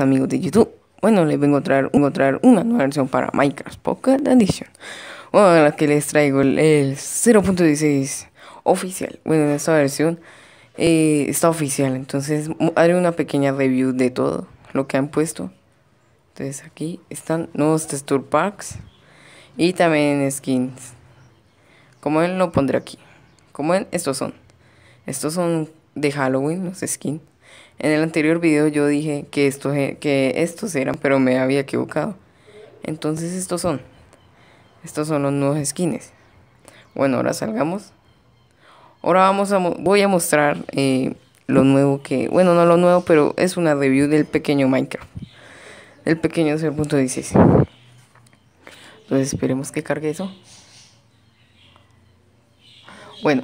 amigos de YouTube. Bueno, les vengo a traer, a traer una nueva versión para Minecraft Pocket Edition. Bueno, la que les traigo el, 0.16 oficial. Bueno, en esta versión eh, está oficial. Entonces haré una pequeña review de todo lo que han puesto. Entonces aquí están nuevos texture packs y también skins. Como él lo pondré aquí. Como ven estos son. Estos son de Halloween, los skins. En el anterior video yo dije que estos, e, que estos eran, pero me había equivocado. Entonces estos son. Estos son los nuevos skins. Bueno, ahora salgamos. Ahora vamos a, voy a mostrar eh, lo nuevo que... Bueno, no lo nuevo, pero es una review del pequeño Minecraft. El pequeño 0.16. Entonces esperemos que cargue eso. Bueno,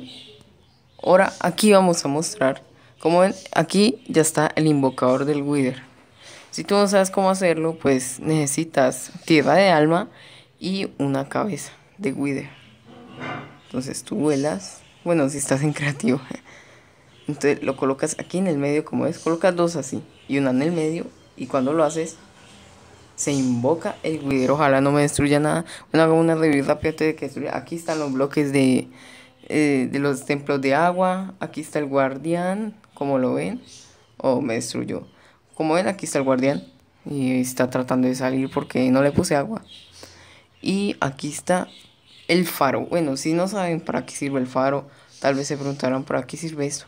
ahora aquí vamos a mostrar como ven, aquí ya está el invocador del Wither. Si tú no sabes cómo hacerlo, pues necesitas tierra de alma y una cabeza de Wither. Entonces tú vuelas, bueno, si estás en creativo. Entonces lo colocas aquí en el medio como ves. colocas dos así y una en el medio y cuando lo haces se invoca el Wither. Ojalá no me destruya nada. Bueno, hago una review rápida de que destruya. Aquí están los bloques de, eh, de los templos de agua. Aquí está el guardián como lo ven. o me destruyó. Como ven, aquí está el guardián. Y está tratando de salir porque no le puse agua. Y aquí está el faro. Bueno, si no saben para qué sirve el faro, tal vez se preguntarán para qué sirve esto.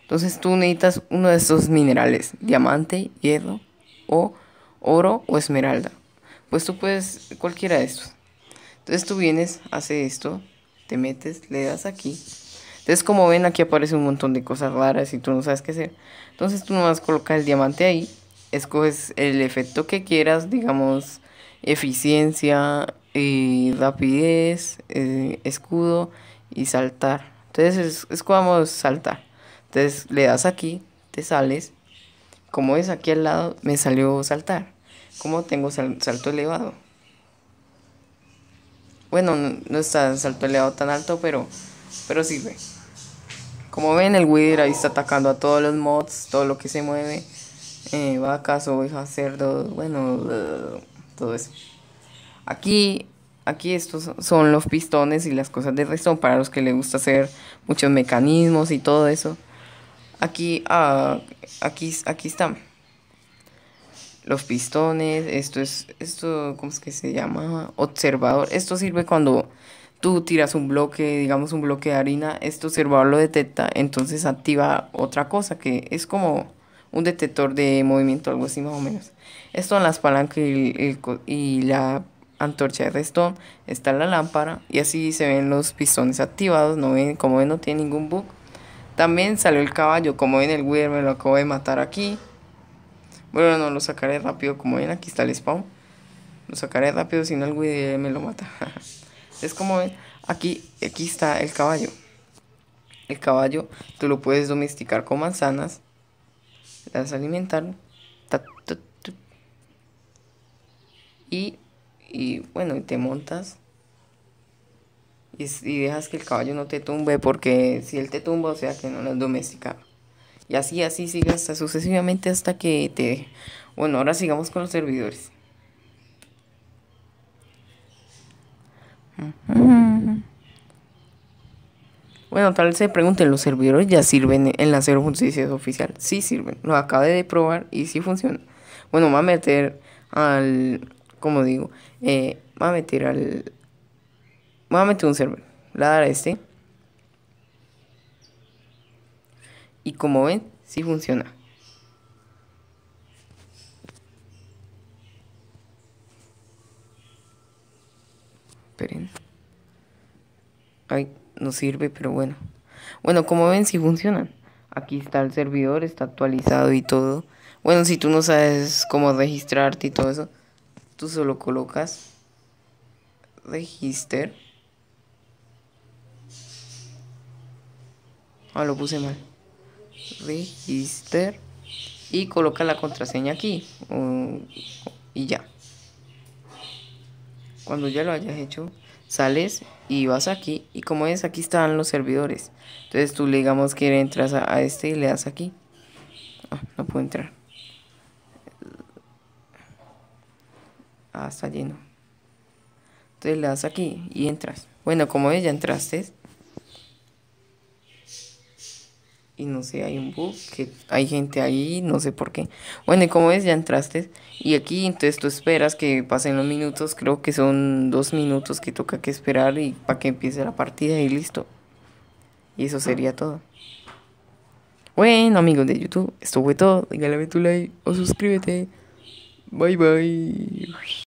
Entonces tú necesitas uno de estos minerales, diamante, hierro o oro o esmeralda. Pues tú puedes cualquiera de estos. Entonces tú vienes, haces esto, te metes, le das aquí entonces, como ven, aquí aparece un montón de cosas raras y tú no sabes qué hacer. Entonces, tú nomás colocas el diamante ahí, escoges el efecto que quieras, digamos, eficiencia, y eh, rapidez, eh, escudo y saltar. Entonces, escogamos saltar. Entonces, le das aquí, te sales. Como ves aquí al lado, me salió saltar. Como tengo salto elevado. Bueno, no está salto elevado tan alto, pero, pero sirve. Como ven, el Wither ahí está atacando a todos los mods, todo lo que se mueve. Eh, vacas, ovejas, cerdos, bueno, uh, todo eso. Aquí, aquí estos son los pistones y las cosas de resto, para los que les gusta hacer muchos mecanismos y todo eso. Aquí, ah, aquí, aquí están los pistones, esto es, esto, ¿cómo es que se llama? Observador. Esto sirve cuando tú tiras un bloque, digamos un bloque de harina, esto observador lo detecta, entonces activa otra cosa que es como un detector de movimiento, algo así más o menos. Esto en las palancas y, la antorcha de resto está la lámpara y así se ven los pistones activados, no ven, como ven no tiene ningún bug. También salió el caballo, como ven el Wither me lo acabo de matar aquí. Bueno, no lo sacaré rápido, como ven aquí está el spawn. Lo sacaré rápido, si no el Wither me lo mata. Es como ven, aquí, aquí está el caballo. El caballo tú lo puedes domesticar con manzanas, las alimentar, y, y bueno, te montas y, y, dejas que el caballo no te tumbe, porque si él te tumba, o sea que no lo has Y así, así sigue hasta sucesivamente hasta que te... Bueno, ahora sigamos con los servidores. Bueno, tal vez se pregunten, ¿los servidores ya sirven en la cero justicia oficial? Sí sirven, lo acabé de probar y sí funciona. Bueno, va a meter al, como digo, eh, va a meter al, va a meter un server, la dar a este. Y como ven, sí funciona. Ay, no sirve, pero bueno. Bueno, como ven, si funcionan. Aquí está el servidor, está actualizado y todo. Bueno, si tú no sabes cómo registrarte y todo eso, tú solo colocas register. Ah, lo puse mal. Register. Y coloca la contraseña aquí. Mm, y ya. Cuando ya lo hayas hecho, sales y vas aquí. Y como ves, aquí están los servidores. Entonces tú le digamos que entras a, este y le das aquí. Ah, no puedo entrar. Ah, está lleno. Entonces le das aquí y entras. Bueno, como ves, ya entraste. y no sé, hay un bug, que hay gente ahí, no sé por qué. Bueno, y como ves, ya entraste. Y aquí, entonces tú esperas que pasen los minutos, creo que son dos minutos que toca que esperar y para que empiece la partida y listo. Y eso sería todo. Bueno, amigos de YouTube, esto fue todo. Dígale tu like o suscríbete. Bye bye.